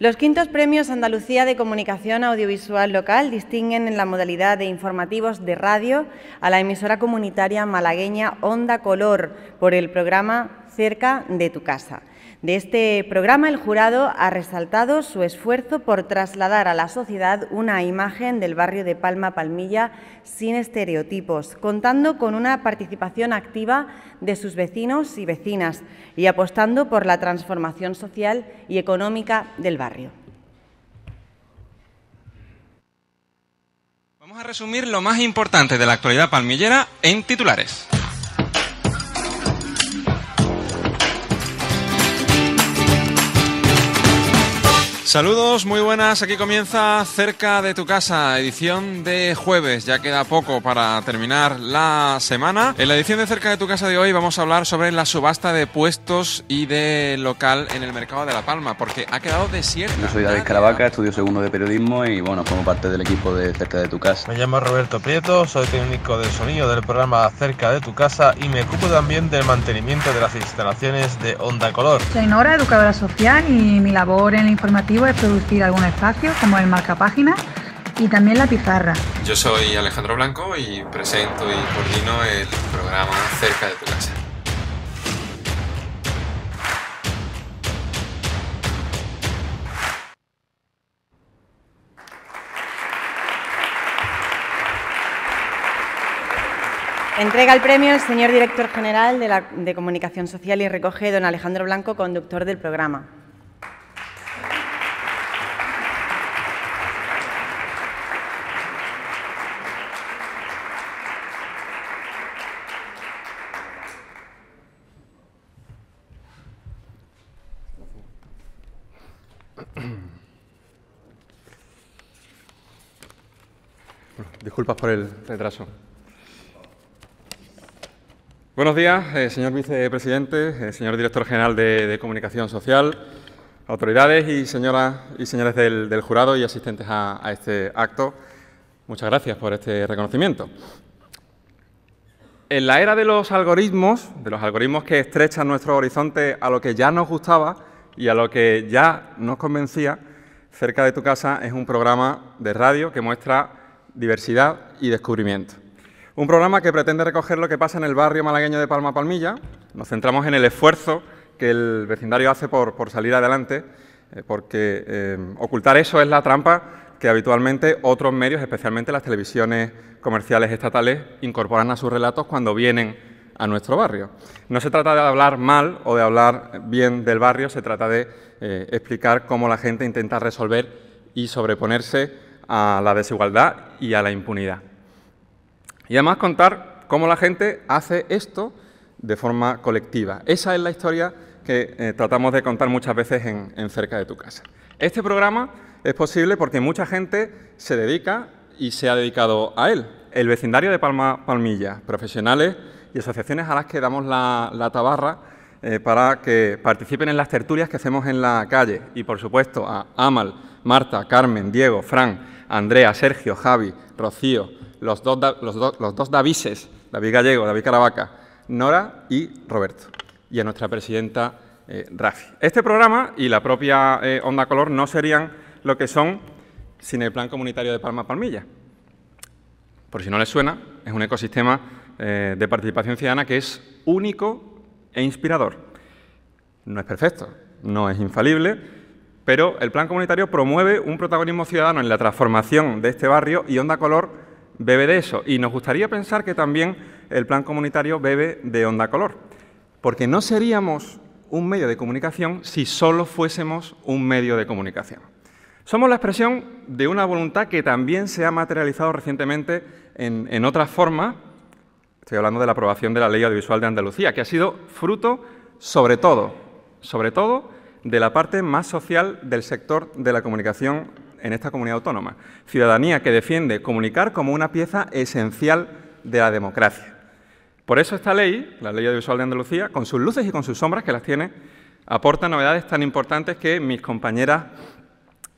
Los quintos premios Andalucía de Comunicación Audiovisual Local distinguen en la modalidad de informativos de radio a la emisora comunitaria malagueña Onda Color por el programa Cerca de tu casa de este programa, el jurado ha resaltado su esfuerzo por trasladar a la sociedad una imagen del barrio de Palma Palmilla sin estereotipos, contando con una participación activa de sus vecinos y vecinas y apostando por la transformación social y económica del barrio. Vamos a resumir lo más importante de la actualidad palmillera en titulares. Saludos, muy buenas. Aquí comienza Cerca de tu casa, edición de jueves. Ya queda poco para terminar la semana. En la edición de Cerca de tu casa de hoy vamos a hablar sobre la subasta de puestos y de local en el mercado de La Palma, porque ha quedado desierto. Yo soy David Caravaca, estudio segundo de periodismo y bueno, como parte del equipo de Cerca de tu casa. Me llamo Roberto Prieto, soy técnico de sonido del programa Cerca de tu casa y me ocupo también del mantenimiento de las instalaciones de Onda Color. Soy Nora, educadora social y mi labor en la informativa es producir algún espacio, como el marca página y también la pizarra. Yo soy Alejandro Blanco y presento y coordino el programa Cerca de tu casa. Entrega el premio el señor director general de, de Comunicación Social y recoge don Alejandro Blanco, conductor del programa. Disculpas por el retraso. Buenos días, eh, señor vicepresidente, eh, señor director general de, Comunicación Social, autoridades y señoras y señores del, jurado y asistentes a, este acto. Muchas gracias por este reconocimiento. En la era de los algoritmos, de los algoritmos que estrechan nuestro horizonte a lo que ya nos gustaba y a lo que ya nos convencía, Cerca de tu casa es un programa de radio que muestra diversidad y descubrimiento. Un programa que pretende recoger lo que pasa en el barrio malagueño de Palma Palmilla. Nos centramos en el esfuerzo que el vecindario hace por, salir adelante, eh, porque eh, ocultar eso es la trampa que habitualmente otros medios, especialmente las televisiones comerciales estatales, incorporan a sus relatos cuando vienen a nuestro barrio. No se trata de hablar mal o de hablar bien del barrio, se trata de eh, explicar cómo la gente intenta resolver y sobreponerse a la desigualdad y a la impunidad. Y además contar cómo la gente hace esto de forma colectiva. Esa es la historia que eh, tratamos de contar muchas veces en, Cerca de tu casa. Este programa es posible porque mucha gente se dedica y se ha dedicado a él. El vecindario de Palma Palmilla, profesionales y asociaciones a las que damos la tabarra eh, para que participen en las tertulias que hacemos en la calle. Y por supuesto a Amal, Marta, Carmen, Diego, Fran, Andrea, Sergio, Javi, Rocío, los dos, los, dos Davises, David Gallego, David Caravaca, Nora y Roberto. Y a nuestra presidenta eh, Rafi. Este programa y la propia eh, Onda Color no serían lo que son sin el Plan Comunitario de Palma Palmilla. Por si no les suena, es un ecosistema de participación ciudadana que es único e inspirador. No es perfecto, no es infalible, pero el plan comunitario promueve un protagonismo ciudadano en la transformación de este barrio y Onda Color bebe de eso. Y nos gustaría pensar que también el plan comunitario bebe de Onda Color, porque no seríamos un medio de comunicación si solo fuésemos un medio de comunicación. Somos la expresión de una voluntad que también se ha materializado recientemente en, en otras formas Estoy hablando de la aprobación de la Ley Audiovisual de Andalucía, que ha sido fruto, sobre todo, sobre todo, de la parte más social del sector de la comunicación en esta comunidad autónoma. Ciudadanía que defiende comunicar como una pieza esencial de la democracia. Por eso esta ley, la Ley Audiovisual de Andalucía, con sus luces y con sus sombras que las tiene, aporta novedades tan importantes que mis compañeras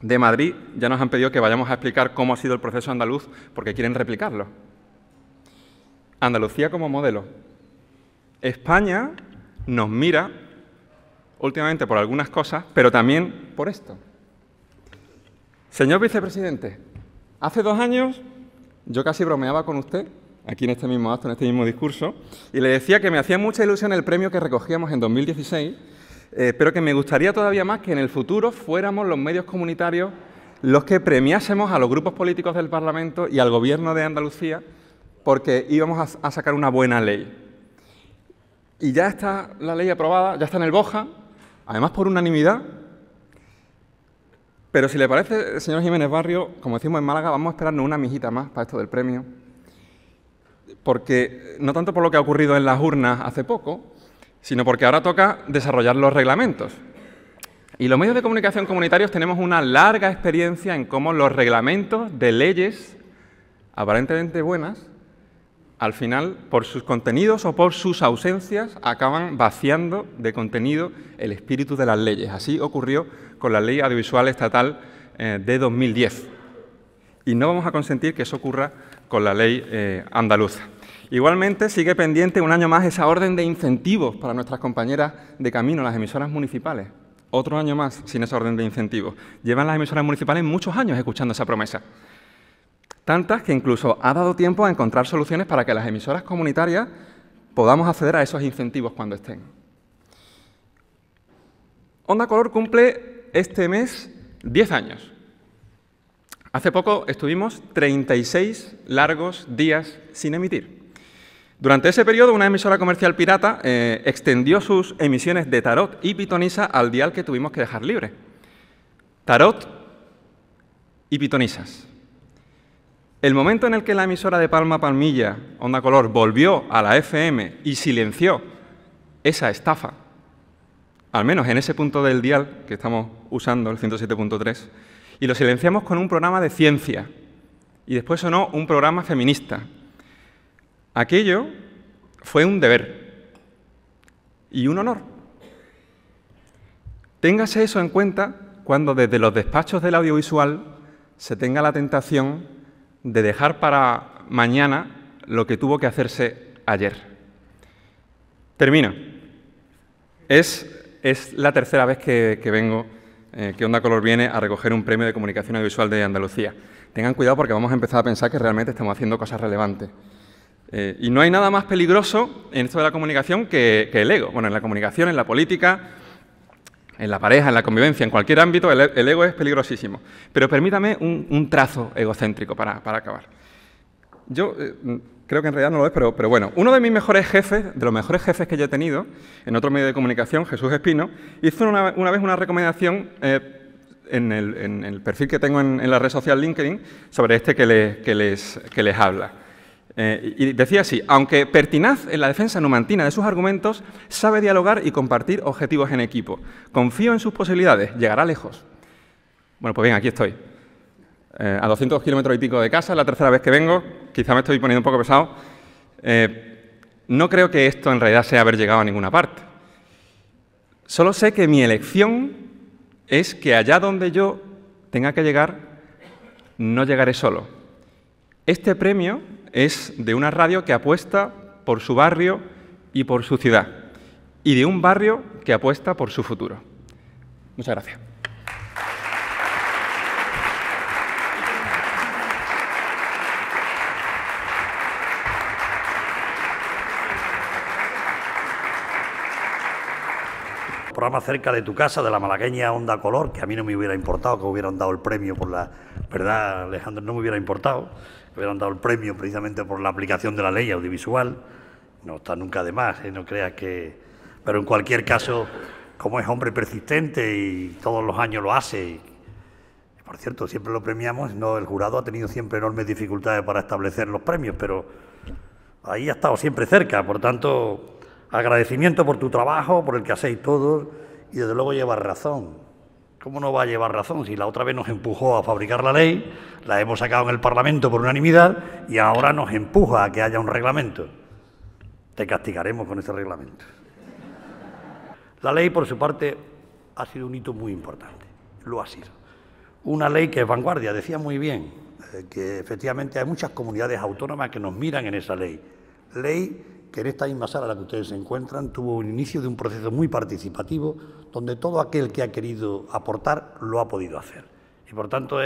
de Madrid ya nos han pedido que vayamos a explicar cómo ha sido el proceso andaluz porque quieren replicarlo. Andalucía como modelo. España nos mira últimamente por algunas cosas, pero también por esto. Señor vicepresidente, hace dos años yo casi bromeaba con usted, aquí en este mismo acto, en este mismo discurso, y le decía que me hacía mucha ilusión el premio que recogíamos en 2016, eh, pero que me gustaría todavía más que en el futuro fuéramos los medios comunitarios los que premiásemos a los grupos políticos del Parlamento y al Gobierno de Andalucía porque íbamos a, sacar una buena ley. Y ya está la ley aprobada, ya está en el Boja, además por unanimidad. Pero si le parece, señor Jiménez Barrio, como decimos en Málaga, vamos a esperarnos una mijita más para esto del premio. Porque no tanto por lo que ha ocurrido en las urnas hace poco, sino porque ahora toca desarrollar los reglamentos. Y los medios de comunicación comunitarios tenemos una larga experiencia en cómo los reglamentos de leyes aparentemente buenas al final, por sus contenidos o por sus ausencias, acaban vaciando de contenido el espíritu de las leyes. Así ocurrió con la Ley Audiovisual Estatal eh, de 2010. Y no vamos a consentir que eso ocurra con la ley eh, andaluza. Igualmente, sigue pendiente un año más esa orden de incentivos para nuestras compañeras de camino, las emisoras municipales. Otro año más sin esa orden de incentivos. Llevan las emisoras municipales muchos años escuchando esa promesa tantas que incluso ha dado tiempo a encontrar soluciones para que las emisoras comunitarias podamos acceder a esos incentivos cuando estén. Onda Color cumple este mes 10 años. Hace poco estuvimos 36 largos días sin emitir. Durante ese periodo, una emisora comercial pirata eh, extendió sus emisiones de Tarot y Pitonisa al dial que tuvimos que dejar libre. Tarot y Pitonisas. El momento en el que la emisora de Palma Palmilla, Onda Color, volvió a la FM y silenció esa estafa, al menos en ese punto del dial que estamos usando, el 107.3, y lo silenciamos con un programa de ciencia, y después sonó un programa feminista. Aquello fue un deber y un honor. Téngase eso en cuenta cuando desde los despachos del audiovisual se tenga la tentación de dejar para mañana lo que tuvo que hacerse ayer. Termino. Es, la tercera vez que, que vengo, eh, que Onda Color viene a recoger un premio de comunicación audiovisual de Andalucía. Tengan cuidado porque vamos a empezar a pensar que realmente estamos haciendo cosas relevantes. Eh, y no hay nada más peligroso en esto de la comunicación que, que el ego. Bueno, en la comunicación, en la política, en la pareja, en la convivencia, en cualquier ámbito, el, e, ego es peligrosísimo. Pero permítame un, trazo egocéntrico para, acabar. Yo eh, mm, creo que en realidad no lo es, pero, pero, bueno, uno de mis mejores jefes, de los mejores jefes que yo he tenido en otro medio de comunicación, Jesús Espino, hizo una, vez una recomendación eh, en, el, perfil que tengo en, la red social LinkedIn sobre este que, le, les, que les habla. Eh, y decía así, aunque pertinaz en la defensa numantina de sus argumentos, sabe dialogar y compartir objetivos en equipo. Confío en sus posibilidades, llegará lejos. Bueno, pues bien, aquí estoy. Eh, a 200 kilómetros y pico de casa, la tercera vez que vengo, quizá me estoy poniendo un poco pesado. Eh, no creo que esto en realidad sea haber llegado a ninguna parte. Solo sé que mi elección es que allá donde yo tenga que llegar, no llegaré solo. Este premio es de una radio que apuesta por su barrio y por su ciudad, y de un barrio que apuesta por su futuro. Muchas gracias. más cerca de tu casa, de la malagueña Onda Color, que a mí no me hubiera importado que hubieran dado el premio por la. ¿Verdad, Alejandro? No me hubiera importado que hubieran dado el premio precisamente por la aplicación de la ley audiovisual. No está nunca de más, ¿eh? no creas que. Pero en cualquier caso, como es hombre persistente y todos los años lo hace, por cierto, siempre lo premiamos, no, el jurado ha tenido siempre enormes dificultades para establecer los premios, pero ahí ha estado siempre cerca, por tanto Agradecimiento por tu trabajo, por el que hacéis todos, y desde luego llevas razón. ¿Cómo no va a llevar razón si la otra vez nos empujó a fabricar la ley, la hemos sacado en el Parlamento por unanimidad y ahora nos empuja a que haya un reglamento? Te castigaremos con ese reglamento. La ley, por su parte, ha sido un hito muy importante, lo ha sido. Una ley que es vanguardia, decía muy bien, eh, que efectivamente hay muchas comunidades autónomas que nos miran en esa ley. Ley que en esta misma sala en la que ustedes se encuentran tuvo un inicio de un proceso muy participativo donde todo aquel que ha querido aportar lo ha podido hacer. Y por tanto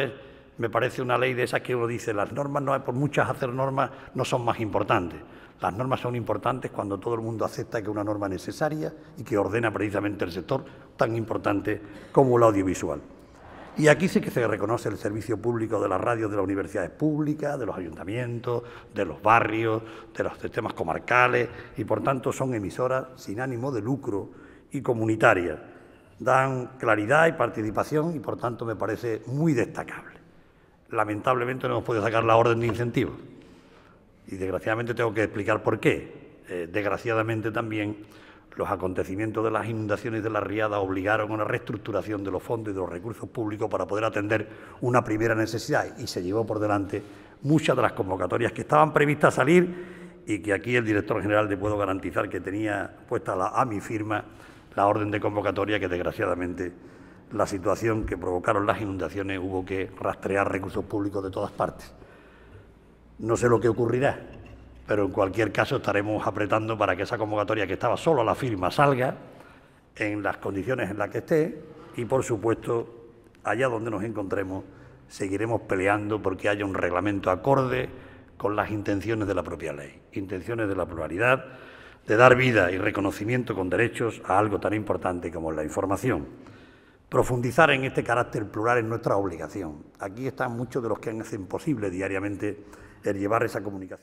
me parece una ley de esas que uno dice, las normas no hay por muchas hacer normas no son más importantes. Las normas son importantes cuando todo el mundo acepta que es una norma necesaria y que ordena precisamente el sector tan importante como el audiovisual. Y aquí sí que se reconoce el servicio público de las radios de las universidades públicas, de los ayuntamientos, de los barrios, de los sistemas comarcales y por tanto son emisoras sin ánimo de lucro y comunitarias. Dan claridad y participación y por tanto me parece muy destacable. Lamentablemente no hemos podido sacar la orden de incentivos y desgraciadamente tengo que explicar por qué. Eh, desgraciadamente también los acontecimientos de las inundaciones de la riada obligaron a una reestructuración de los fondos y de los recursos públicos para poder atender una primera necesidad y se llevó por delante muchas de las convocatorias que estaban previstas a salir y que aquí el director general le puedo garantizar que tenía puesta la, a mi firma la orden de convocatoria que desgraciadamente la situación que provocaron las inundaciones hubo que rastrear recursos públicos de todas partes. No sé lo que ocurrirá, pero en cualquier caso estaremos apretando para que esa convocatoria que estaba solo a la firma salga en las condiciones en las que esté y, por supuesto, allá donde nos encontremos, seguiremos peleando porque haya un reglamento acorde con las intenciones de la propia ley, intenciones de la pluralidad, de dar vida y reconocimiento con derechos a algo tan importante como la información. Profundizar en este carácter plural es nuestra obligación. Aquí están muchos de los que hacen imposible diariamente el llevar esa comunicación.